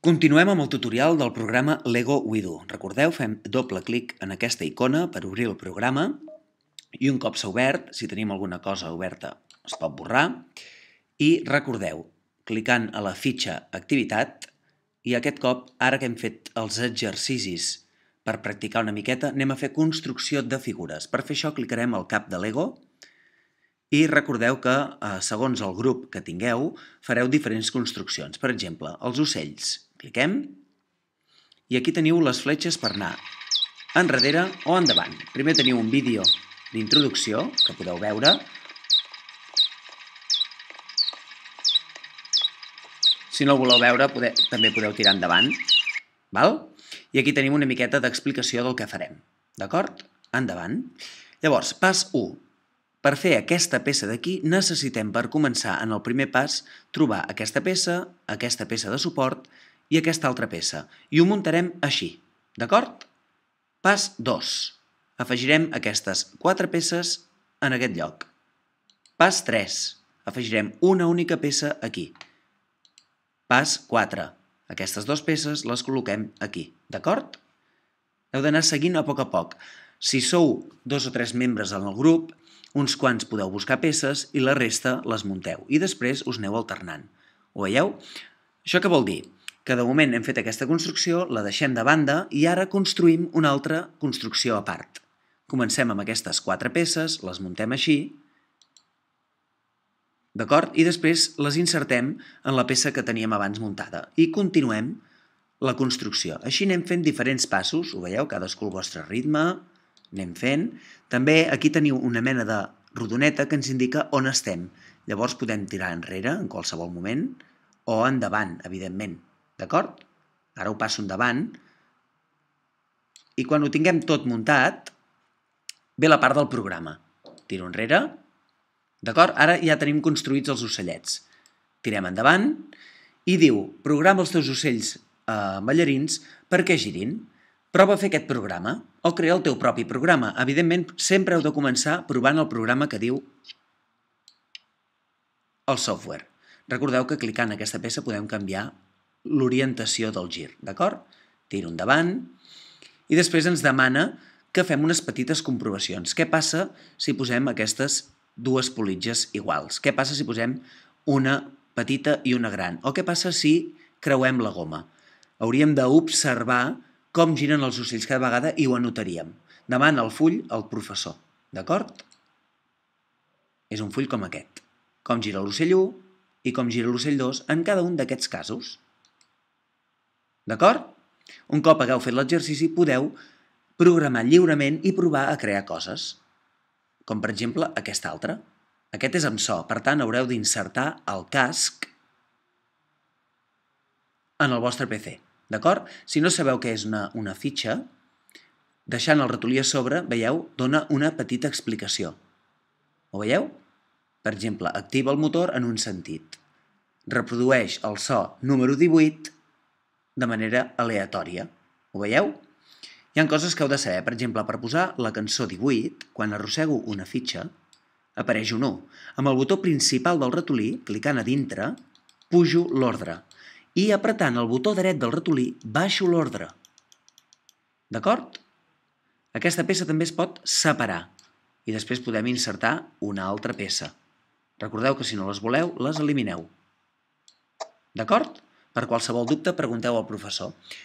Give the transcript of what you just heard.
Continuem amb el tutorial del programa Lego WeDo. Recordeu, fem doble clic en aquesta icona per obrir el programa i un cop s'ha obert, si tenim alguna cosa oberta es pot borrar, i recordeu, clicant a la fitxa Activitat, i aquest cop, ara que hem fet els exercicis per practicar una miqueta, anem a fer construcció de figures. Per fer això clicarem al cap de Lego i recordeu que, eh, segons el grup que tingueu, fareu diferents construccions. Per exemple, els ocells. Cliquem i aquí teniu les fletxes per anar enrere o endavant. Primer teniu un vídeo d'introducció que podeu veure. Si no el voleu veure, podeu, també podeu tirar endavant. Val? I aquí tenim una miqueta d'explicació del que farem. D'acord? Endavant. Llavors, pas 1. Per fer aquesta peça d'aquí necessitem per començar en el primer pas trobar aquesta peça, aquesta peça de suport i aquesta altra peça. I ho muntarem així, d'acord? Pas 2. Afegirem aquestes quatre peces en aquest lloc. Pas 3. Afegirem una única peça aquí. Pas 4. Aquestes dues peces les col·loquem aquí, d'acord? Heu d'anar seguint a poc a poc. Si sou dos o tres membres en el grup, uns quants podeu buscar peces i la resta les munteu i després us neu alternant. Ho veieu? Això què vol dir? que de moment hem fet aquesta construcció, la deixem de banda i ara construïm una altra construcció a part. Comencem amb aquestes quatre peces, les muntem així, d'acord? I després les insertem en la peça que teníem abans muntada i continuem la construcció. Així anem fent diferents passos, ho veieu, cadascú el vostre ritme, anem fent. També aquí teniu una mena de rodoneta que ens indica on estem. Llavors podem tirar enrere en qualsevol moment o endavant, evidentment. D'acord? Ara ho passo endavant. I quan ho tinguem tot muntat, ve la part del programa. Tiro enrere. D'acord? Ara ja tenim construïts els ocellets. Tirem endavant i diu, programa els teus ocells eh, ballarins perquè girin. Prova a fer aquest programa o crea el teu propi programa. Evidentment, sempre heu de començar provant el programa que diu el software. Recordeu que clicant aquesta peça podem canviar l'orientació del gir, d'acord? Tiro endavant i després ens demana que fem unes petites comprovacions. Què passa si posem aquestes dues politges iguals? Què passa si posem una petita i una gran? O què passa si creuem la goma? Hauríem d'observar com giren els ocells cada vegada i ho anotaríem. Demana el full al professor, d'acord? És un full com aquest. Com gira l'ocell 1 i com gira l'ocell 2 en cada un d'aquests casos. D'acord? Un cop hagueu fet l'exercici, podeu programar lliurement i provar a crear coses, com per exemple aquesta altra. Aquest és amb so, per tant haureu d'insertar el casc en el vostre PC. D'acord? Si no sabeu què és una, una fitxa, deixant el ratolí a sobre, veieu, dona una petita explicació. Ho veieu? Per exemple, activa el motor en un sentit. Reprodueix el so número 18 de manera aleatòria. Ho veieu? Hi han coses que heu de saber. Per exemple, per posar la cançó 18, quan arrossego una fitxa, apareix un 1. Amb el botó principal del ratolí, clicant a dintre, pujo l'ordre. I apretant el botó dret del ratolí, baixo l'ordre. D'acord? Aquesta peça també es pot separar i després podem insertar una altra peça. Recordeu que si no les voleu, les elimineu. D'acord? Per qualsevol dubte pregunteu al professor.